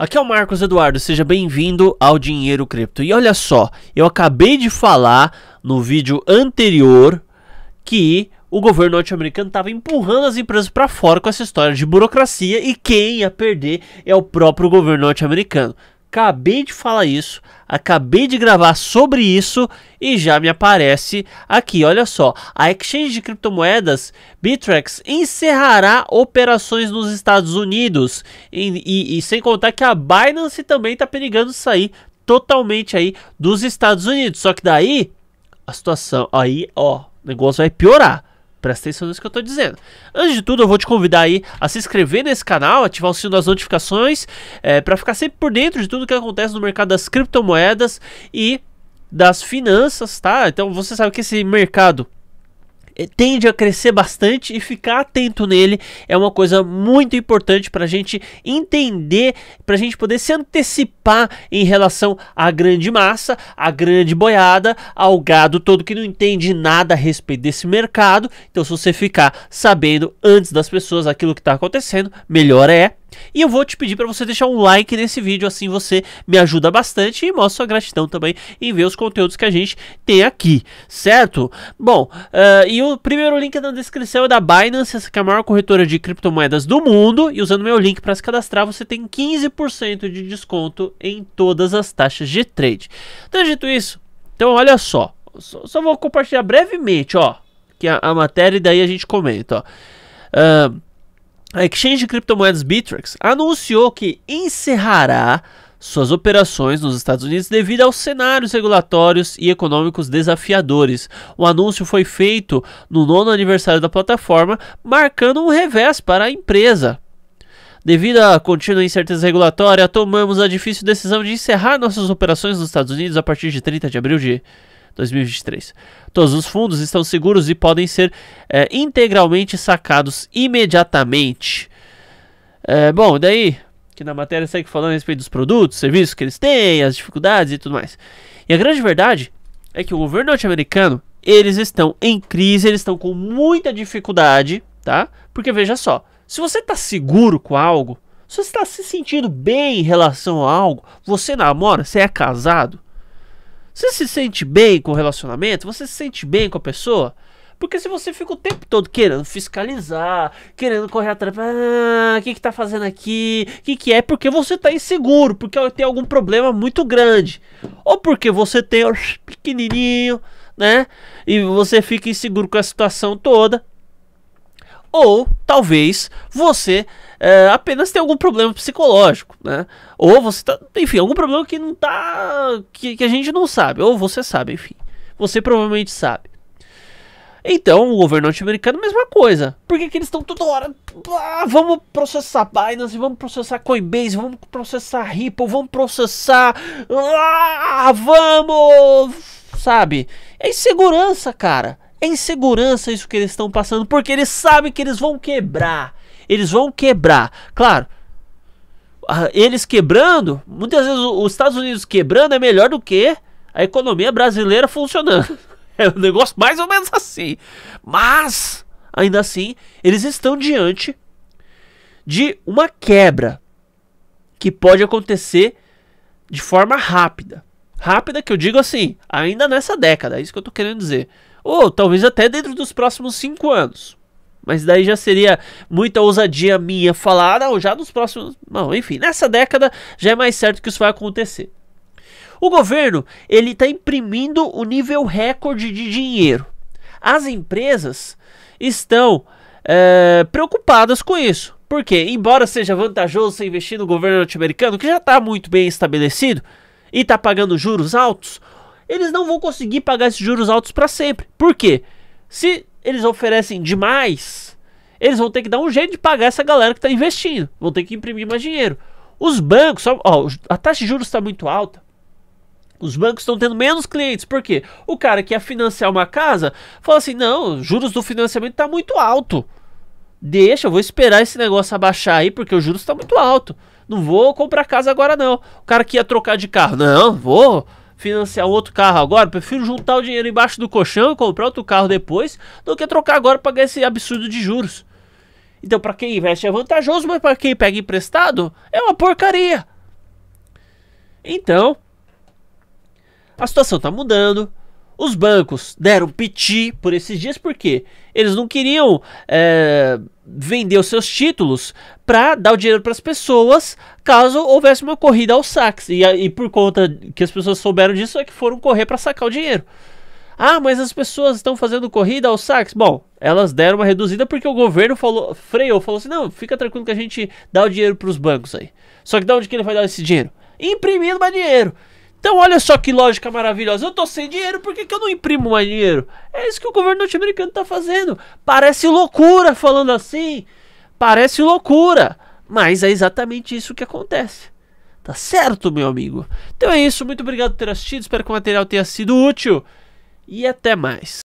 Aqui é o Marcos Eduardo, seja bem-vindo ao Dinheiro Cripto. E olha só, eu acabei de falar no vídeo anterior que o governo norte-americano estava empurrando as empresas para fora com essa história de burocracia e quem ia perder é o próprio governo norte-americano. Acabei de falar isso, acabei de gravar sobre isso e já me aparece aqui. Olha só, a exchange de criptomoedas Bittrex encerrará operações nos Estados Unidos e, e, e sem contar que a Binance também está perigando sair totalmente aí dos Estados Unidos. Só que daí a situação aí, ó, o negócio vai piorar. Presta atenção nisso que eu estou dizendo. Antes de tudo, eu vou te convidar aí a se inscrever nesse canal, ativar o sino das notificações, é, para ficar sempre por dentro de tudo que acontece no mercado das criptomoedas e das finanças, tá? Então você sabe que esse mercado eh, tende a crescer bastante e ficar atento nele é uma coisa muito importante para a gente entender, para a gente poder se antecipar em relação à grande massa, à grande boiada, ao gado todo que não entende nada a respeito desse mercado. Então, se você ficar sabendo antes das pessoas aquilo que está acontecendo, melhor é e eu vou te pedir para você deixar um like nesse vídeo, assim você me ajuda bastante e mostra sua gratidão também em ver os conteúdos que a gente tem aqui, certo? Bom, uh, e o primeiro link na descrição é da Binance, essa que é a maior corretora de criptomoedas do mundo, e usando meu link para se cadastrar, você tem 15% de desconto em todas as taxas de trade. Então, dito isso, então olha só, só, só vou compartilhar brevemente, ó, que a, a, matéria e daí a gente comenta, ó. Uh, a exchange de criptomoedas Bittrex anunciou que encerrará suas operações nos Estados Unidos devido aos cenários regulatórios e econômicos desafiadores. O anúncio foi feito no nono aniversário da plataforma, marcando um revés para a empresa. Devido à contínua incerteza regulatória, tomamos a difícil decisão de encerrar nossas operações nos Estados Unidos a partir de 30 de abril de 2023. Todos os fundos estão seguros e podem ser é, integralmente sacados imediatamente. É, bom, daí que na matéria segue falando a respeito dos produtos, serviços que eles têm, as dificuldades e tudo mais. E a grande verdade é que o governo norte-americano eles estão em crise, eles estão com muita dificuldade, tá? Porque veja só, se você está seguro com algo, se você está se sentindo bem em relação a algo, você namora, você é casado, você se sente bem com o relacionamento? Você se sente bem com a pessoa? Porque se você fica o tempo todo querendo fiscalizar, querendo correr atrás, ah, o que que tá fazendo aqui? O que que é? Porque você tá inseguro, porque tem algum problema muito grande. Ou porque você tem ó, pequenininho, né? E você fica inseguro com a situação toda. Ou talvez você é, apenas tem algum problema psicológico, né? Ou você tá, enfim, algum problema que não tá. Que, que a gente não sabe. Ou você sabe, enfim. Você provavelmente sabe. Então, o governo norte-americano, mesma coisa. Por que, que eles estão toda hora. Ah, vamos processar Binance, vamos processar Coinbase, vamos processar Ripple, vamos processar. Ah, vamos! Sabe? É insegurança, cara. É insegurança isso que eles estão passando, porque eles sabem que eles vão quebrar. Eles vão quebrar. Claro, eles quebrando, muitas vezes os Estados Unidos quebrando é melhor do que a economia brasileira funcionando. É um negócio mais ou menos assim. Mas, ainda assim, eles estão diante de uma quebra que pode acontecer de forma rápida. Rápida que eu digo assim, ainda nessa década, é isso que eu tô querendo dizer. Ou talvez até dentro dos próximos cinco anos. Mas daí já seria muita ousadia minha falar, não, já nos próximos. Não, enfim, nessa década já é mais certo que isso vai acontecer. O governo ele está imprimindo o nível recorde de dinheiro. As empresas estão é, preocupadas com isso. Porque, embora seja vantajoso você investir no governo norte-americano, que já está muito bem estabelecido, e está pagando juros altos, eles não vão conseguir pagar esses juros altos para sempre. Por quê? Se eles oferecem demais, eles vão ter que dar um jeito de pagar essa galera que está investindo. Vão ter que imprimir mais dinheiro. Os bancos, ó, a taxa de juros está muito alta. Os bancos estão tendo menos clientes. Por quê? O cara que ia financiar uma casa fala assim: não, os juros do financiamento está muito alto. Deixa, eu vou esperar esse negócio abaixar aí, porque o juros está muito alto. Não vou comprar casa agora, não. O cara que ia trocar de carro, não, vou financiar outro carro agora. Prefiro juntar o dinheiro embaixo do colchão e comprar outro carro depois do que trocar agora para ganhar esse absurdo de juros. Então, para quem investe é vantajoso, mas para quem pega emprestado é uma porcaria. Então, a situação está mudando. Os bancos deram piti por esses dias porque eles não queriam é, vender os seus títulos para dar o dinheiro para as pessoas caso houvesse uma corrida ao saques. E, e por conta que as pessoas souberam disso é que foram correr para sacar o dinheiro. Ah, mas as pessoas estão fazendo corrida ao saques? Bom, elas deram uma reduzida porque o governo falou, freou, falou assim: não, fica tranquilo que a gente dá o dinheiro para os bancos aí. Só que de onde que ele vai dar esse dinheiro? Imprimindo mais dinheiro. Então olha só que lógica maravilhosa. Eu tô sem dinheiro, por que, que eu não imprimo mais dinheiro? É isso que o governo norte-americano tá fazendo. Parece loucura falando assim. Parece loucura. Mas é exatamente isso que acontece. Tá certo, meu amigo? Então é isso. Muito obrigado por ter assistido. Espero que o material tenha sido útil. E até mais.